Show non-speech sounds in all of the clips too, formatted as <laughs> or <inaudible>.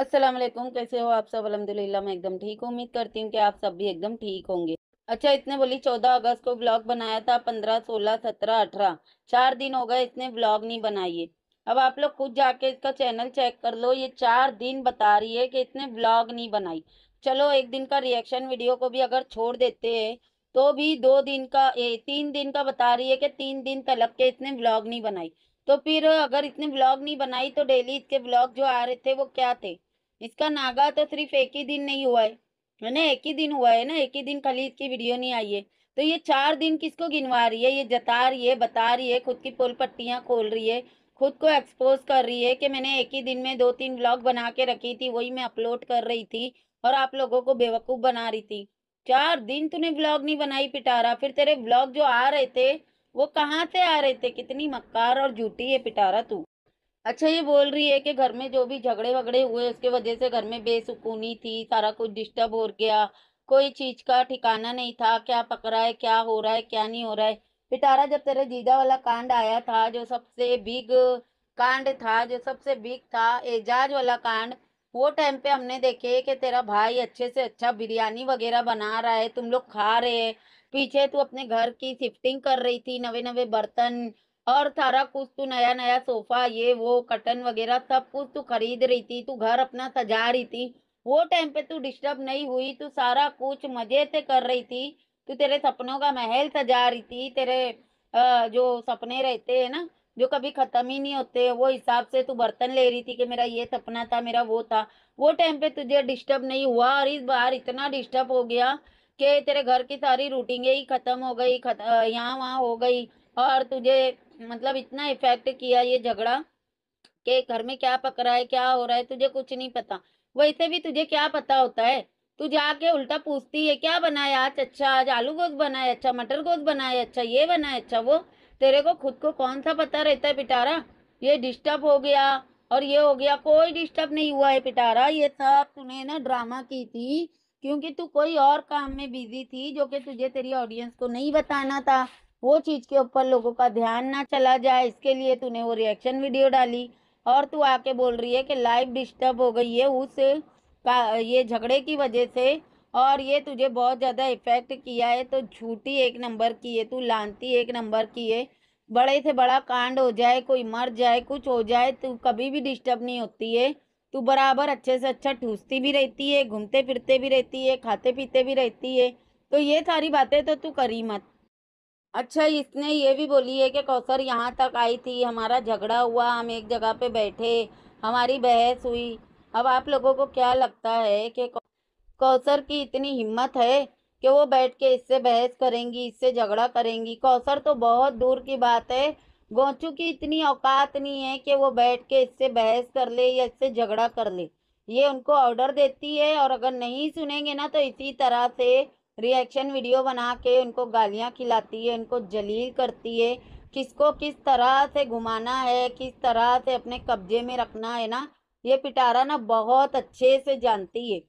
अस्सलाम वालेकुम कैसे हो आप सब अलहमदिल्ला मैं एकदम ठीक हूँ उम्मीद करती हूँ कि आप सब भी एकदम ठीक होंगे अच्छा इतने बोली चौदह अगस्त को ब्लॉग बनाया था पंद्रह सोलह सत्रह अठारह चार दिन हो गए इसने ब्लॉग नहीं बनाइए अब आप लोग खुद जाके इसका चैनल चेक कर लो ये चार दिन बता रही है कि इसने ब्लॉग नहीं बनाई चलो एक दिन का रिएक्शन वीडियो को भी अगर छोड़ देते है तो भी दो दिन का ए, तीन दिन का बता रही है कि तीन दिन तलक के इसने ब्लॉग नहीं बनाई तो फिर अगर इसने ब्लॉग नहीं बनाई तो डेली इसके ब्लॉग जो आ रहे थे वो क्या थे इसका नागा तो सिर्फ एक ही दिन नहीं हुआ है है ना एक ही दिन हुआ है ना एक ही दिन खाली इसकी वीडियो नहीं आई है तो ये चार दिन किसको गिनवा रही है ये जता रही है बता रही है खुद की पोल पट्टियाँ खोल रही है खुद को एक्सपोज कर रही है कि मैंने एक ही दिन में दो तीन ब्लॉग बना के रखी थी वही मैं अपलोड कर रही थी और आप लोगों को बेवकूफ़ बना रही थी चार दिन तूने ब्लॉग नहीं बनाई पिटारा फिर तेरे ब्लॉग जो आ रहे थे वो कहाँ से आ रहे थे कितनी मक्कार और झूठी है पिटारा तू अच्छा ये बोल रही है कि घर में जो भी झगड़े वगड़े हुए उसके वजह से घर में बेसुकूनी थी सारा कुछ डिस्टर्ब हो गया कोई चीज का ठिकाना नहीं था क्या पक रहा है क्या हो रहा है क्या नहीं हो रहा है पिटारा जब तेरा जीजा वाला कांड आया था जो सबसे बिग कांड था जो सबसे बिग था एजाज वाला कांड वो टाइम पे हमने देखे कि तेरा भाई अच्छे से अच्छा बिरयानी वगैरह बना रहा है तुम लोग खा रहे हैं पीछे तू अपने घर की शिफ्टिंग कर रही थी नवे नवे बर्तन और सारा कुछ तू नया नया सोफा ये वो कटन वगैरह सब कुछ तू खरीद रही थी तू घर अपना सजा रही थी वो टाइम पे तू डिस्टर्ब नहीं हुई तू सारा कुछ मजे से कर रही थी तू तेरे सपनों का महल सजा रही थी तेरे जो सपने रहते हैं ना जो कभी खत्म ही नहीं होते वो हिसाब से तू बर्तन ले रही थी कि मेरा ये सपना था मेरा वो था वो टाइम पे तुझे डिस्टर्ब नहीं हुआ और इस बार इतना डिस्टर्ब हो गया कि तेरे घर की सारी रूटीन ही खत्म हो गई यहाँ वहाँ हो गई और तुझे मतलब इतना इफेक्ट किया ये झगड़ा कि घर में क्या पक रहा है क्या हो रहा है तुझे कुछ नहीं पता वैसे भी तुझे क्या पता होता है तू जाके उल्टा पूछती है क्या बनाया आज अच्छा आज आलू गोश्त बनाया अच्छा मटर गोश्त बनाया अच्छा ये बनाया अच्छा वो तेरे को खुद को कौन सा पता रहता है पिटारा ये डिस्टर्ब हो गया और ये हो गया कोई डिस्टर्ब नहीं हुआ है पिटारा ये सब तूने ना ड्रामा की थी क्योंकि तू कोई और काम में बिजी थी जो कि तुझे तेरी ऑडियंस को नहीं बताना था वो चीज़ के ऊपर लोगों का ध्यान ना चला जाए इसके लिए तूने वो रिएक्शन वीडियो डाली और तू आके बोल रही है कि लाइफ डिस्टर्ब हो गई है उस का ये झगड़े की वजह से और ये तुझे बहुत ज़्यादा इफ़ेक्ट किया है तो झूठी एक नंबर की है तू लानती एक नंबर की है बड़े से बड़ा कांड हो जाए कोई मर जाए कुछ हो जाए तू कभी भी डिस्टर्ब नहीं होती है तू बराबर अच्छे से अच्छा ठूसती भी रहती है घूमते फिरते भी रहती है खाते पीते भी रहती है तो ये सारी बातें तो तू करी मत अच्छा इसने ये भी बोली है कि कौसर यहाँ तक आई थी हमारा झगड़ा हुआ हम एक जगह पे बैठे हमारी बहस हुई अब आप लोगों को क्या लगता है कि कौसर की इतनी हिम्मत है कि वो बैठ के इससे बहस करेंगी इससे झगड़ा करेंगी कौसर तो बहुत दूर की बात है गोचू की इतनी औकात नहीं है कि वो बैठ के इससे बहस कर ले या इससे झगड़ा कर ले ये उनको ऑर्डर देती है और अगर नहीं सुनेंगे ना तो इसी तरह से रिएक्शन वीडियो बना के उनको गालियाँ खिलाती है उनको जलील करती है किसको किस तरह से घुमाना है किस तरह से अपने कब्जे में रखना है ना ये पिटारा ना बहुत अच्छे से जानती है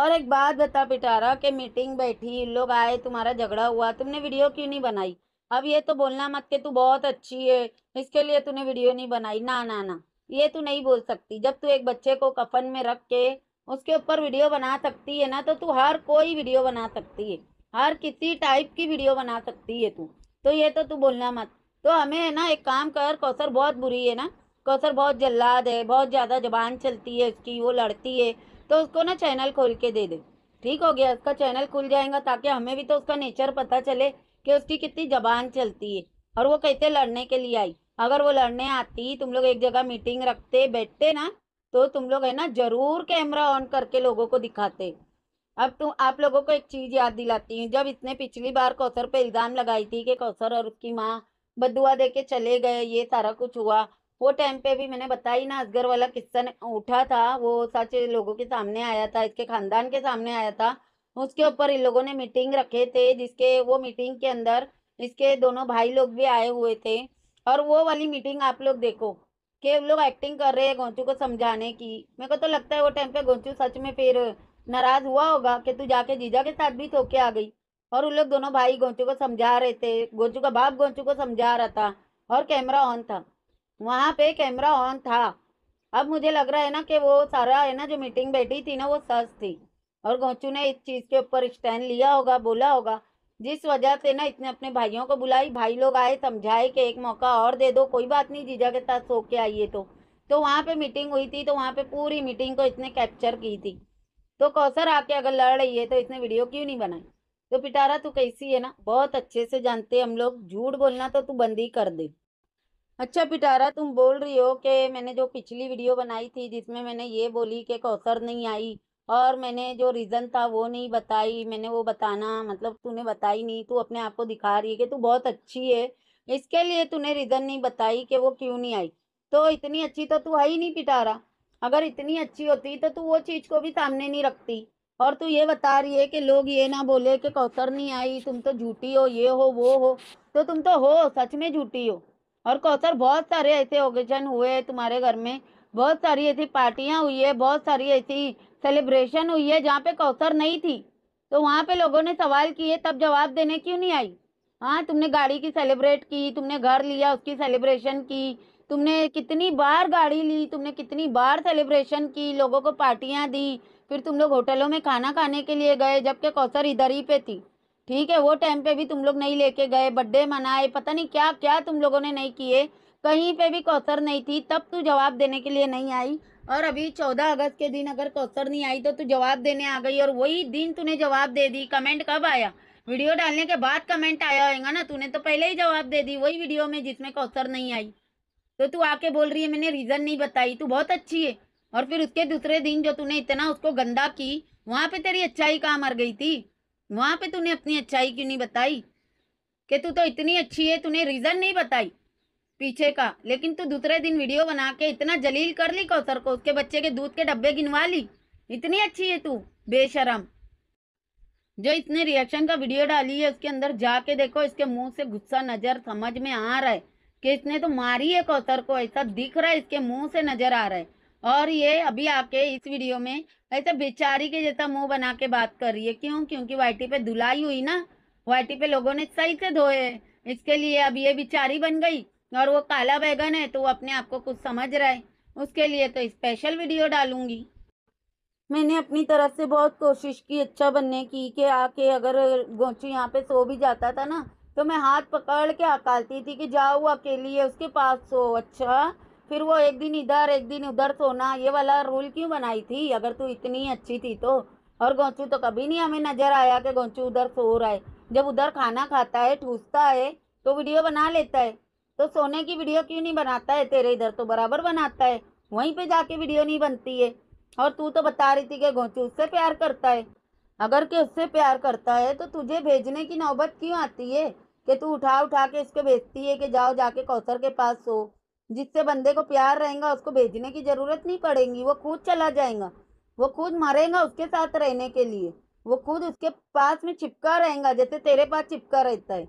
और एक बात बता पिटारा कि मीटिंग बैठी लोग आए तुम्हारा झगड़ा हुआ तुमने वीडियो क्यों नहीं बनाई अब ये तो बोलना मत के तू बहुत अच्छी है इसके लिए तूने वीडियो नहीं बनाई ना ना ना ये तू नहीं बोल सकती जब तू एक बच्चे को कफन में रख के उसके ऊपर वीडियो बना सकती है ना तो तू हर कोई वीडियो बना सकती है हर किसी टाइप की वीडियो बना सकती है तू तो ये तो तू बोलना मत तो हमें है ना एक काम कर कौसर बहुत बुरी है ना कौसर बहुत जल्लाद है बहुत ज़्यादा जबान चलती है उसकी वो लड़ती है तो उसको ना चैनल खोल के दे दे ठीक हो गया उसका चैनल खुल जाएगा ताकि हमें भी तो उसका नेचर पता चले कि उसकी कितनी जबान चलती है और वो कहते लड़ने के लिए आई अगर वो लड़ने आती तुम लोग एक जगह मीटिंग रखते बैठते ना तो तुम लोग है ना जरूर कैमरा ऑन करके लोगों को दिखाते अब तुम आप लोगों को एक चीज याद दिलाती हूँ जब इसने पिछली बार कौसर पे इल्जाम लगाई थी कि कौसर और उसकी माँ बदुआ दे के चले गए ये सारा कुछ हुआ वो टाइम पे भी मैंने बताई ना असगर वाला किस्सा उठा था वो सच लोगों के सामने आया था इसके खानदान के सामने आया था उसके ऊपर इन लोगों ने मीटिंग रखे थे जिसके वो मीटिंग के अंदर इसके दोनों भाई लोग भी आए हुए थे और वो वाली मीटिंग आप लोग देखो कि लोग एक्टिंग कर रहे हैं गोंचू को समझाने की मेरे को तो लगता है वो टाइम पे गोंचू सच में फिर नाराज हुआ होगा कि तू जाके जीजा के साथ भी थोके आ गई और उन लोग दोनों भाई गोंचू को समझा रहे थे गोंचू का बाप गोंचू को समझा रहा था और कैमरा ऑन था वहाँ पे कैमरा ऑन था अब मुझे लग रहा है ना कि वो सारा है ना जो मीटिंग बैठी थी ना वो सच थी और गौचू ने इस चीज़ के ऊपर स्टैंड लिया होगा बोला होगा जिस वजह से ना इसने अपने भाइयों को बुलाई भाई लोग आए समझाए कि एक मौका और दे दो कोई बात नहीं जीजा के साथ सो के आइए तो तो वहाँ पे मीटिंग हुई थी तो वहाँ पे पूरी मीटिंग को इसने कैप्चर की थी तो कौसर आके अगर लड़ रही है तो इसने वीडियो क्यों नहीं बनाई तो पिटारा तू कैसी है ना बहुत अच्छे से जानते हम लोग झूठ बोलना तो तू बंद ही कर दे अच्छा पिटारा तुम बोल रही हो कि मैंने जो पिछली वीडियो बनाई थी जिसमें मैंने ये बोली कि कौसर नहीं आई और मैंने जो रीज़न था वो नहीं बताई मैंने वो बताना मतलब तूने बताई नहीं तू अपने आप को दिखा रही है कि तू बहुत अच्छी है इसके लिए तूने रीज़न नहीं बताई कि वो क्यों नहीं आई तो इतनी अच्छी तो तू है ही नहीं पिटारा अगर इतनी अच्छी होती तो तू वो चीज़ को भी सामने नहीं रखती और तू ये बता रही है कि लोग ये ना बोले कि कौतर नहीं आई तुम तो झूठी हो ये हो वो हो तो तुम तो हो सच में झूठी हो और कौतर बहुत सारे ऐसे ओकेजन हुए तुम्हारे घर में बहुत सारी ऐसी पार्टियाँ हुई है बहुत सारी ऐसी सेलिब्रेशन हुई है जहाँ पे कौसर नहीं थी तो वहाँ पे लोगों ने सवाल किए तब जवाब देने क्यों नहीं आई हाँ तुमने गाड़ी की सेलिब्रेट की तुमने घर लिया उसकी सेलिब्रेशन की तुमने कितनी बार गाड़ी ली तुमने कितनी बार सेलिब्रेशन की लोगों को पार्टियाँ दी फिर तुम लोग होटलों में खाना खाने के लिए गए जबकि कौसर इधर ही पे थी ठीक है वो टाइम पे भी तुम लोग नहीं लेके गए बर्थडे मनाए पता नहीं क्या क्या तुम लोगों ने नहीं किए कहीं पे भी कौसर नहीं थी तब तू जवाब देने के लिए नहीं आई और अभी चौदह अगस्त के दिन अगर कौसर नहीं आई तो तू जवाब देने आ गई और वही दिन तूने जवाब दे दी कमेंट कब आया वीडियो डालने के बाद कमेंट आया होगा ना तूने तो पहले ही जवाब दे दी वही वीडियो में जिसमें कौसर नहीं आई तो तू आके बोल रही है मैंने रीज़न नहीं बताई तू बहुत अच्छी है और फिर उसके दूसरे दिन जो तूने इतना उसको गंदा की वहाँ पे तेरी अच्छाई कहाँ मर गई थी वहाँ पे तूने अपनी अच्छाई क्यों नहीं बताई कि तू तो इतनी अच्छी है तूने रीज़न नहीं बताई पीछे का लेकिन तू दूसरे दिन वीडियो बना के इतना जलील कर ली कौसर को उसके बच्चे के दूध के डब्बे गिनवा ली इतनी अच्छी है तू बेशरम जो इतने रिएक्शन का वीडियो डाली है उसके अंदर जाके देखो इसके मुंह से गुस्सा नजर समझ में आ रहा है कि इसने तो मारी है कौसर को ऐसा दिख रहा है इसके मुंह से नजर आ रहा है और ये अभी आके इस वीडियो में ऐसा बेचारी के जैसा मुंह बना के बात कर रही है क्यों क्योंकि वाइटी पे धुलाई हुई ना वाइटी पे लोगों ने सही से धोए इसके लिए अब ये बेचारी बन गई और वो काला बैगन है तो वो अपने आप को कुछ समझ रहा है उसके लिए तो स्पेशल वीडियो डालूंगी मैंने अपनी तरफ से बहुत कोशिश की अच्छा बनने की कि आके अगर गोची यहाँ पे सो भी जाता था ना तो मैं हाथ पकड़ के अकालती थी कि जाओ अकेली है उसके पास सो अच्छा फिर वो एक दिन इधर एक दिन उधर सोना ये वाला रूल क्यों बनाई थी अगर तू इतनी अच्छी थी तो और गोचू तो कभी नहीं हमें नज़र आया कि गोंचू उधर सो रहा है जब उधर खाना खाता है ठूसता है तो वीडियो बना लेता है तो सोने की वीडियो क्यों नहीं बनाता है तेरे इधर तो बराबर बनाता है वहीं पे जाके वीडियो नहीं बनती है और तू तो बता रही थी कि घोचू उससे प्यार करता है अगर के उससे प्यार करता है तो तुझे भेजने की नौबत क्यों आती है कि तू उठा उठा के इसको भेजती है कि जाओ जाके कौसर के पास सो जिससे बंदे को प्यार रहेगा उसको भेजने की ज़रूरत नहीं पड़ेगी वो खुद चला जाएगा वो खुद मरेगा उसके साथ रहने के लिए वो खुद उसके पास में चिपका रहेगा जैसे तेरे पास चिपका रहता है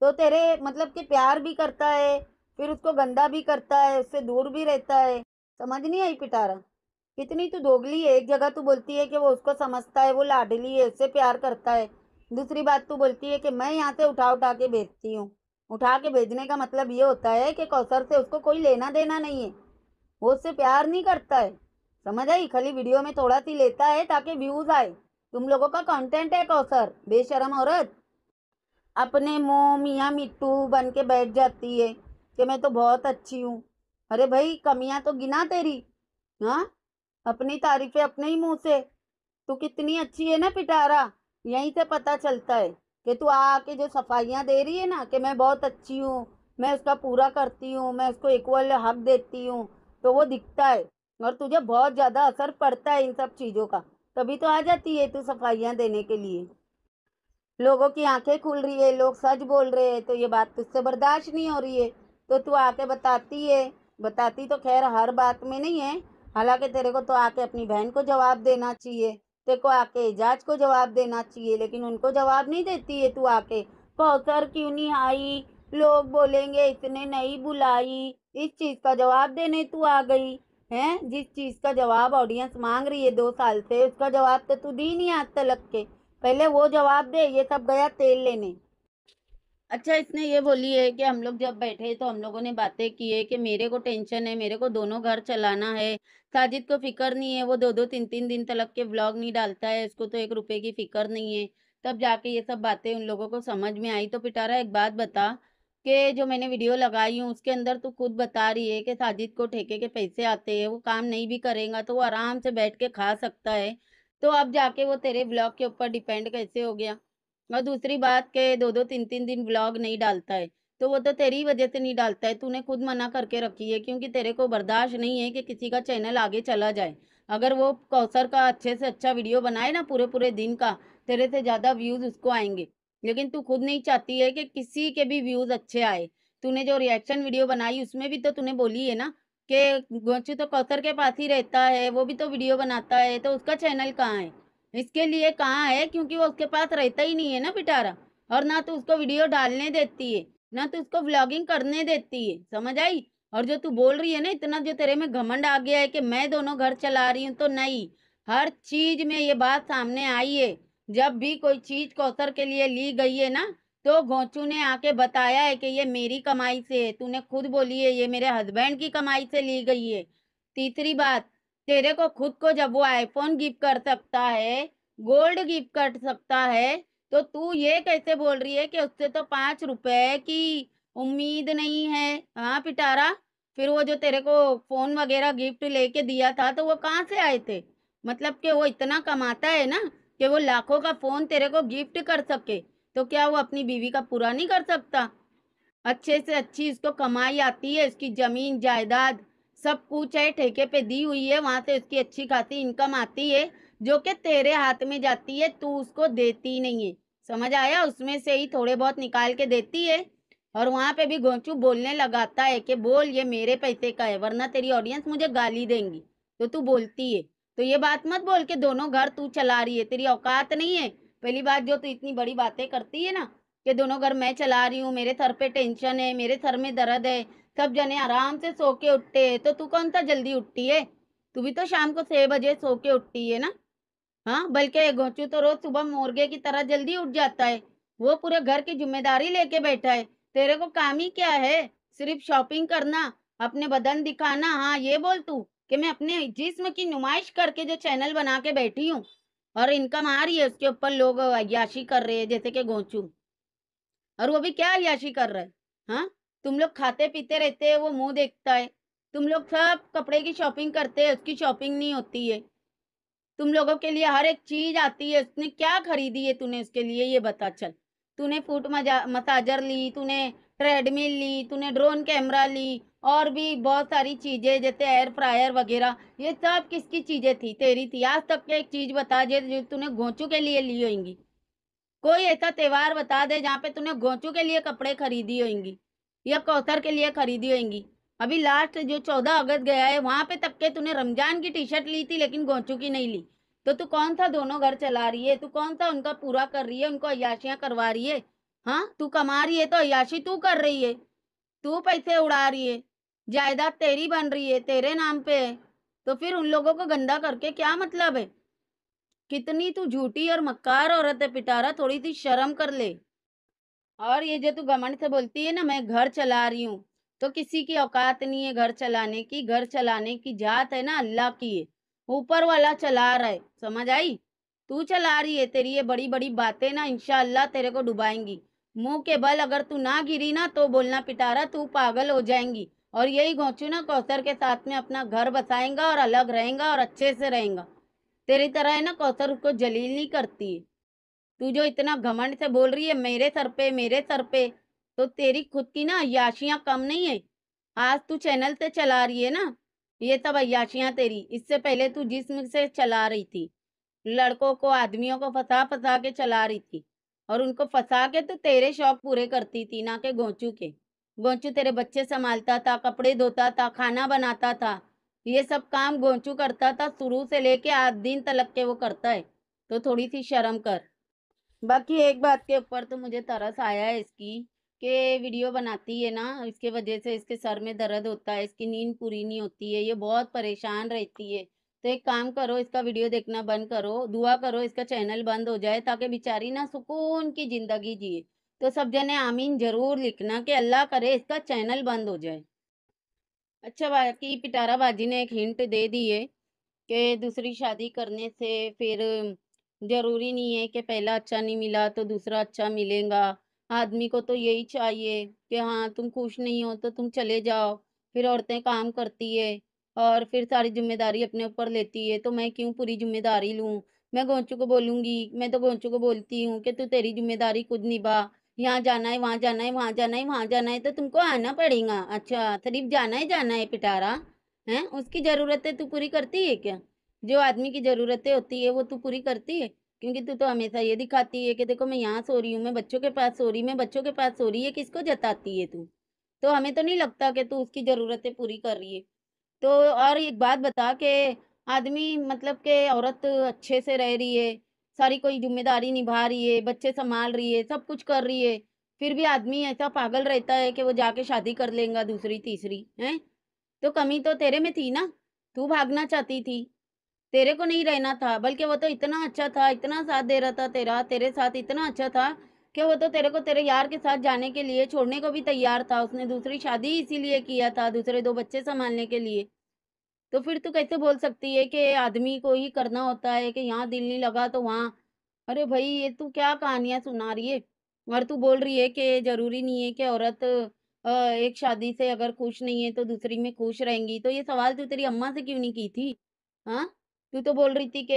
तो तेरे मतलब कि प्यार भी करता है फिर उसको गंदा भी करता है उससे दूर भी रहता है समझ नहीं आई पिटारा कितनी तू दोगली है एक जगह तू बोलती है कि वो उसको समझता है वो लाडली है उससे प्यार करता है दूसरी बात तू बोलती है कि मैं यहाँ से उठा उठा के भेजती हूँ उठा के भेजने का मतलब ये होता है कि कौसर से उसको कोई लेना देना नहीं है वो उससे प्यार नहीं करता है समझ आई खाली वीडियो में थोड़ा सी लेता है ताकि व्यूज़ आए तुम लोगों का कंटेंट है कौसर बेशरम औरत अपने मुँह मियाँ मिट्टू बन के बैठ जाती है कि मैं तो बहुत अच्छी हूँ अरे भाई कमियाँ तो गिना तेरी हाँ अपनी तारीफें अपने ही मुँह से तू कितनी अच्छी है ना पिटारा यहीं से पता चलता है कि तू आके जो सफाइयाँ दे रही है ना कि मैं बहुत अच्छी हूँ मैं उसका पूरा करती हूँ मैं उसको इक्वल हक देती हूँ तो वो दिखता है और तुझे बहुत ज़्यादा असर पड़ता है इन सब चीज़ों का तभी तो आ जाती है तू सफाइयाँ देने के लिए लोगों की आंखें खुल रही है लोग सच बोल रहे हैं तो ये बात तुझसे बर्दाश्त नहीं हो रही है तो तू आके बताती है बताती तो खैर हर बात में नहीं है हालांकि तेरे को तो आके अपनी बहन को जवाब देना चाहिए तेरे को आके एजाज को जवाब देना चाहिए लेकिन उनको जवाब नहीं देती है तू आके कौसर क्यों नहीं आई लोग बोलेंगे इसने नहीं बुलाई इस चीज़ का जवाब देने तू आ गई हैं जिस चीज़ का जवाब ऑडियंस मांग रही है दो साल से उसका जवाब तो तू दी नहीं आज तक के पहले वो जवाब दे ये सब गया तेल लेने अच्छा इसने ये बोली है कि हम लोग जब बैठे तो हम लोगों ने बातें की है कि मेरे को टेंशन है मेरे को दोनों घर चलाना है साजिद को फिक्र नहीं है वो दो दो तीन तीन दिन तक के ब्लॉग नहीं डालता है इसको तो एक रुपए की फिक्र नहीं है तब जाके ये सब बातें उन लोगों को समझ में आई तो पिटारा एक बात बता कि जो मैंने वीडियो लगाई हूँ उसके अंदर तो खुद बता रही है कि साजिद को ठेके के पैसे आते हैं वो काम नहीं भी करेगा तो वो आराम से बैठ के खा सकता है तो अब जाके वो तेरे ब्लॉग के ऊपर डिपेंड कैसे हो गया और दूसरी बात के दो दो तीन तीन दिन ब्लॉग नहीं डालता है तो वो तो तेरी वजह से नहीं डालता है तूने खुद मना करके रखी है क्योंकि तेरे को बर्दाश्त नहीं है कि किसी का चैनल आगे चला जाए अगर वो कौसर का अच्छे से अच्छा वीडियो बनाए ना पूरे पूरे दिन का तेरे से ज़्यादा व्यूज़ उसको आएंगे लेकिन तू खुद नहीं चाहती है कि किसी के भी व्यूज़ अच्छे आए तूने जो रिएक्शन वीडियो बनाई उसमें भी तो तूने बोली है ना के गोचू तो कौसर के पास ही रहता है वो भी तो वीडियो बनाता है तो उसका चैनल कहाँ है इसके लिए कहाँ है क्योंकि वो उसके पास रहता ही नहीं है ना बिटारा और ना तो उसको वीडियो डालने देती है ना तो उसको ब्लॉगिंग करने देती है समझ आई और जो तू बोल रही है ना इतना जो तेरे में घमंड आ गया है कि मैं दोनों घर चला रही हूँ तो नहीं हर चीज में ये बात सामने आई है जब भी कोई चीज कौसर के लिए ली गई है ना तो घोंचू ने आके बताया है कि ये मेरी कमाई से है तूने खुद बोली है ये मेरे हस्बैंड की कमाई से ली गई है तीसरी बात तेरे को खुद को जब वो आईफोन गिफ्ट कर सकता है गोल्ड गिफ्ट कर सकता है तो तू ये कैसे बोल रही है कि उससे तो पाँच रुपए की उम्मीद नहीं है हाँ पिटारा फिर वो जो तेरे को फोन वगैरह गिफ्ट लेके दिया था तो वो कहाँ से आए थे मतलब कि वो इतना कमाता है ना कि वो लाखों का फोन तेरे को गिफ्ट कर सके तो क्या वो अपनी बीवी का पूरा नहीं कर सकता अच्छे से अच्छी इसको कमाई आती है इसकी ज़मीन जायदाद सब कुछ है ठेके पे दी हुई है वहाँ से उसकी अच्छी खासी इनकम आती है जो कि तेरे हाथ में जाती है तू उसको देती नहीं है समझ आया उसमें से ही थोड़े बहुत निकाल के देती है और वहाँ पे भी घोंचू बोलने लगाता है कि बोल ये मेरे पैसे का है वरना तेरी ऑडियंस मुझे गाली देंगी तो तू बोलती है तो ये बात मत बोल के दोनों घर तू चला रही है तेरी औकात नहीं है पहली बात जो तो इतनी बड़ी बातें करती है ना कि दोनों घर मैं चला रही हूँ मेरे सर पे टेंशन है मेरे सर में दर्द है सब जने आराम से सो के उठते है तो तू कौन सा जल्दी उठती है तू भी तो शाम को छह बजे सो के उठती है ना हाँ बल्कि घोचू तो रोज सुबह मोरगे की तरह जल्दी उठ जाता है वो पूरे घर की जिम्मेदारी लेके बैठा है तेरे को काम ही क्या है सिर्फ शॉपिंग करना अपने बदन दिखाना हाँ ये बोल तू कि मैं अपने जिस्म की नुमाइश करके जो चैनल बना के बैठी हूँ और इनकम आ रही है उसके ऊपर लोग अयाशी कर रहे हैं जैसे कि गोचू और वो भी क्या अयाशी कर रहे हैं हाँ तुम लोग खाते पीते रहते हैं वो मुंह देखता है तुम लोग सब कपड़े की शॉपिंग करते हैं उसकी शॉपिंग नहीं होती है तुम लोगों के लिए हर एक चीज आती है उसने क्या खरीदी है तूने उसके लिए ये बता चल तूने फूट मजा मसाजर ली तूने ट्रेडमिल ली तूने ड्रोन कैमरा ली और भी बहुत सारी चीज़ें जैसे एयर फ्रायर वगैरह ये सब किसकी चीज़ें थी तेरी थी आज तक एक चीज़ बता दे जो तूने घोंचू के लिए ली होंगी कोई ऐसा त्यौहार बता दे जहाँ पे तूने घोंचू के लिए कपड़े खरीदी होंगी या कौसर के लिए खरीदी होंगी अभी लास्ट जो चौदह अगस्त गया है वहाँ पे तक के तूने रमजान की टी शर्ट ली थी लेकिन घोंचू की नहीं ली तो तू कौन सा दोनों घर चला रही है तू कौन सा उनका पूरा कर रही है उनको अयाशियाँ करवा रही है हाँ तू कमा रही है तो अयाशी तू कर रही है तू पैसे उड़ा रही है जायदाद तेरी बन रही है तेरे नाम पे है तो फिर उन लोगों को गंदा करके क्या मतलब है कितनी तू झूठी और मक्कार औरत है पिटारा थोड़ी सी शर्म कर ले और ये जो तू घमंड से बोलती है ना मैं घर चला रही हूँ तो किसी की औकात नहीं है घर चलाने की घर चलाने की जात है ना अल्लाह की है ऊपर वाला चला रहा है समझ आई तू चला रही है तेरी ये बड़ी बड़ी बातें ना इनशाला तेरे को डुबाएंगी मुंह के बल अगर तू ना गिरी ना तो बोलना पिटारा तू पागल हो जाएंगी और यही घोंचू ना कौसर के साथ में अपना घर बसाएंगा और अलग रहेंगा और अच्छे से रहेंगा तेरी तरह है ना कौसर उसको जलील नहीं करती है तू जो इतना घमंड से बोल रही है मेरे सर पे मेरे सर पे तो तेरी खुद की ना अयाशियाँ कम नहीं है आज तू चैनल से चला रही है ना ये सब अयाशियाँ तेरी इससे पहले तू जिसम से चला रही थी लड़कों को आदमियों को फंसा फंसा के चला रही थी और उनको फंसा के तो तेरे शौक पूरे करती थी ना के गोचू के गोचू तेरे बच्चे संभालता था कपड़े धोता था खाना बनाता था ये सब काम गोचू करता था शुरू से लेके आज दिन तलक के वो करता है तो थोड़ी सी शर्म कर बाकी एक बात के ऊपर तो मुझे तरस आया है इसकी के वीडियो बनाती है ना इसके वजह से इसके सर में दर्द होता है इसकी नींद पूरी नहीं होती है ये बहुत परेशान रहती है तो एक काम करो इसका वीडियो देखना बंद करो दुआ करो इसका चैनल बंद हो जाए ताकि बेचारी ना सुकून की ज़िंदगी जिए तो सब जने आमीन ज़रूर लिखना कि अल्लाह करे इसका चैनल बंद हो जाए अच्छा बाकी पिटारा बाजी ने एक हिंट दे दी है कि दूसरी शादी करने से फिर ज़रूरी नहीं है कि पहला अच्छा नहीं मिला तो दूसरा अच्छा मिलेगा आदमी को तो यही चाहिए कि हाँ तुम खुश नहीं हो तो तुम चले जाओ फिर औरतें काम करती है और फिर सारी जिम्मेदारी अपने ऊपर लेती है तो मैं क्यों पूरी जिम्मेदारी लूँ मैं गोंचू को बोलूँगी मैं तो गोंचू को बोलती हूँ कि तू तेरी जिम्मेदारी खुद निभा यहाँ जाना है वहाँ जाना है वहाँ जाना है वहाँ जाना है तो तुमको आना पड़ेगा अच्छा सिर्फ जाना है जाना है पिटारा हैं उसकी ज़रूरतें तू पूरी करती है क्या जो आदमी की ज़रूरतें होती है वो तू पूरी करती है क्योंकि तू तो हमेशा ये दिखाती है कि देखो मैं यहाँ सो रही हूँ मैं बच्चों के पास सो रही मैं बच्चों के पास सो रही है किसको जताती है तू तो हमें तो नहीं लगता कि तू उसकी ज़रूरतें पूरी कर रही है तो और एक बात बता के आदमी मतलब के औरत अच्छे से रह रही है सारी कोई जिम्मेदारी निभा रही है बच्चे संभाल रही है सब कुछ कर रही है फिर भी आदमी ऐसा पागल रहता है कि वो जाके शादी कर लेगा दूसरी तीसरी हैं तो कमी तो तेरे में थी ना तू भागना चाहती थी तेरे को नहीं रहना था बल्कि वो तो इतना अच्छा था इतना साथ दे रहा था तेरा तेरे साथ इतना अच्छा था कि वो तो तेरे को तेरे यार के साथ जाने के लिए छोड़ने को भी तैयार था उसने दूसरी शादी इसीलिए किया था दूसरे दो बच्चे संभालने के लिए तो फिर तू कैसे बोल सकती है कि आदमी को ही करना होता है कि यहाँ दिल नहीं लगा तो वहाँ अरे भाई ये तू क्या कहानियाँ सुना रही है और तू बोल रही है कि ज़रूरी नहीं है कि औरत एक शादी से अगर खुश नहीं है तो दूसरी में खुश रहेंगी तो ये सवाल तू तेरी अम्मा से क्यों नहीं की थी हाँ तू तो बोल रही थी कि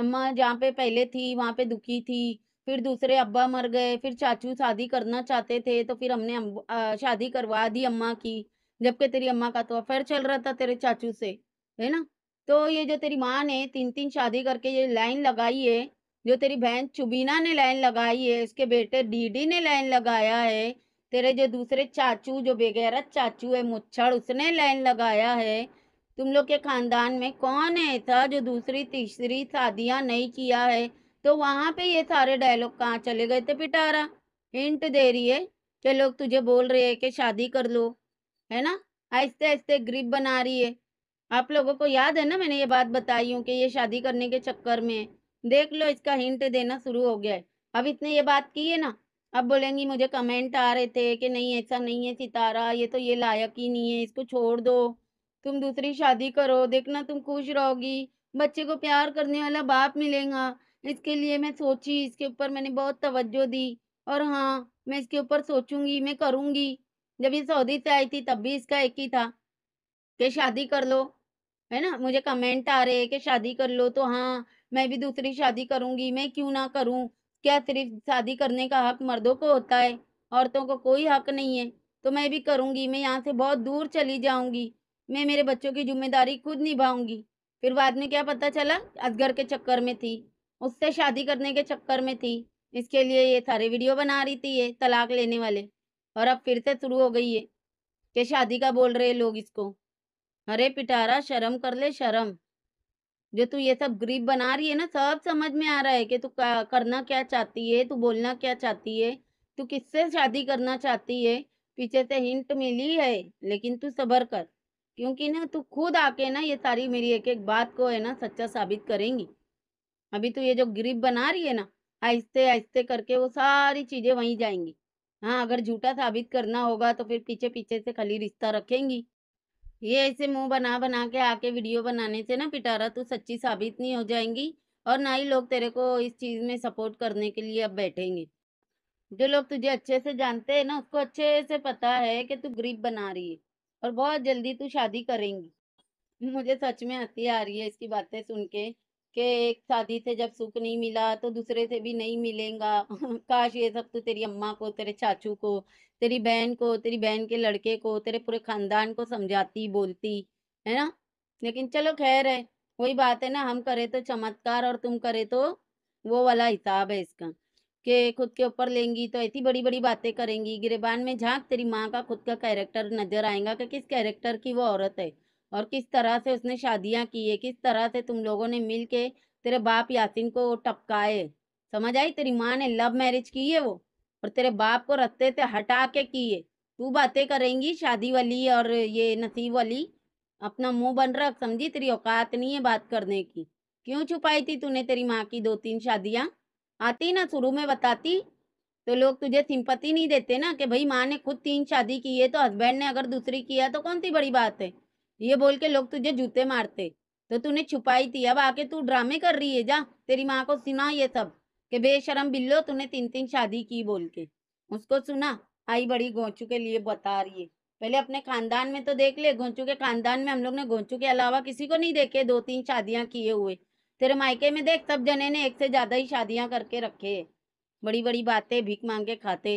अम्मा जहाँ पे पहले थी वहाँ पे दुखी थी फिर दूसरे अब्बा मर गए फिर चाचू शादी करना चाहते थे तो फिर हमने शादी करवा दी अम्मा की जबकि तेरी अम्मा का तो अफेयर चल रहा था तेरे चाचू से है ना तो ये जो तेरी माँ ने तीन तीन शादी करके ये लाइन लगाई है जो तेरी बहन चुबीना ने लाइन लगाई है उसके बेटे डीडी ने लाइन लगाया है तेरे जो दूसरे चाचू जो बेगैरत चाचू है मुच्छड़ उसने लाइन लगाया है तुम लोग के खानदान में कौन है था जो दूसरी तीसरी शादियाँ नहीं किया है तो वहाँ पे ये सारे डायलॉग कहाँ चले गए थे पिटारा हिंट दे रही है चलो तुझे बोल रहे है कि शादी कर लो है ना आहिस्ते आहिस्ते ग्रिप बना रही है आप लोगों को याद है ना मैंने ये बात बताई हूँ कि ये शादी करने के चक्कर में देख लो इसका हिंट देना शुरू हो गया है अब इसने ये बात की है ना अब बोलेंगी मुझे कमेंट आ रहे थे कि नहीं ऐसा नहीं है सितारा ये तो ये लायक ही नहीं है इसको छोड़ दो तुम दूसरी शादी करो देखना तुम खुश रहोगी बच्चे को प्यार करने वाला बाप मिलेगा इसके लिए मैं सोची इसके ऊपर मैंने बहुत तवज्जो दी और हाँ मैं इसके ऊपर सोचूंगी मैं करूंगी जब ये सऊदी से आई थी तब भी इसका एक ही था कि शादी कर लो है ना? मुझे कमेंट आ रहे हैं कि शादी कर लो तो हाँ, मैं भी दूसरी शादी करूँगी, मैं क्यों ना करूँ? क्या सिर्फ़ शादी करने का हक मर्दों को होता है? औरतों को कोई हक नहीं है, तो मैं भी करूँगी, मैं यहाँ से बहुत दूर चली जाऊँगी, मैं मेरे बच्चों की ज़िम्मेदारी खुद निभाऊंगी फिर बाद में क्या पता चला अजगर के चक्कर में थी, उससे शादी करने के चक्कर में थी, इसके लिए ये सारे वीडियो बना रही थी ये तलाक लेने वाले और अब फिर से शुरू हो गई है कि शादी का बोल रहे लोग इसको। अरे पिटारा शर्म कर ले शर्म जो तू ये सब ग्रीप बना रही है ना सब समझ में आ रहा है कि तू करना क्या चाहती है तू बोलना क्या चाहती है तू किससे शादी करना चाहती है पीछे से हिंट मिली है लेकिन तू सबर कर क्योंकि ना तू खुद आके ना ये सारी मेरी एक एक बात को है ना सच्चा साबित करेंगी अभी तू ये जो ग्रीप बना रही है ना आहिस्ते आहिस्ते करके वो सारी चीजें वहीं जाएंगी हाँ अगर झूठा साबित करना होगा तो फिर पीछे पीछे से खाली रिश्ता रखेंगी ये ऐसे मुंह बना बना के आके वीडियो बनाने से ना पिटारा तू सच्ची साबित नहीं हो जाएंगी और ना ही लोग तेरे को इस चीज़ में सपोर्ट करने के लिए अब बैठेंगे जो लोग तुझे अच्छे से जानते हैं ना उसको अच्छे से पता है कि तू गरीब बना रही है और बहुत जल्दी तू शादी करेंगी मुझे सच में हंसी आ रही है इसकी बातें सुन के कि एक शादी से जब सुख नहीं मिला तो दूसरे से भी नहीं मिलेगा <laughs> काश ये सब तो तेरी अम्मा को तेरे चाचू को तेरी बहन को तेरी बहन के लड़के को तेरे पूरे खानदान को समझाती बोलती है ना लेकिन चलो खैर है वही बात है ना हम करे तो चमत्कार और तुम करे तो वो वाला हिसाब है इसका कि खुद के ऊपर लेंगी तो ऐसी बड़ी बड़ी बातें करेंगी गिरबान में झांक तेरी माँ का खुद का कैरेक्टर नजर आएगा कि किस कैरेक्टर की वो औरत है और किस तरह से उसने शादियाँ की है किस तरह से तुम लोगों ने मिल के तेरे बाप यासिन को टपकाए समझ आई तेरी माँ ने लव मैरिज की है वो और तेरे बाप को रस्ते से हटा के किए तू बातें करेंगी शादी वाली और ये नसीब वाली अपना मुंह बन रख समझी तेरी औकात नहीं है बात करने की क्यों छुपाई थी तूने तेरी माँ की दो तीन शादियाँ आती ना शुरू में बताती तो लोग तुझे सिंपत्ति नहीं देते ना कि भाई माँ ने खुद तीन शादी की है तो हस्बैंड ने अगर दूसरी किया तो कौन सी बड़ी बात है ये बोल के लोग तुझे जूते मारते तो तूने छुपाई थी अब आके तू ड्रामे कर रही है जा तेरी माँ को सुना ये सब कि बेशरम बिल्लो तूने तीन तीन शादी की बोल के उसको सुना आई बड़ी गोचू के लिए बता रही है पहले अपने खानदान में तो देख ले गोंचू के खानदान में हम लोग ने गोंचू के अलावा किसी को नहीं देखे दो तीन शादियां किए हुए तेरे मायके में देख सब जने ने एक से ज्यादा ही शादियां करके रखे बड़ी बड़ी बातें भीख मांग के खाते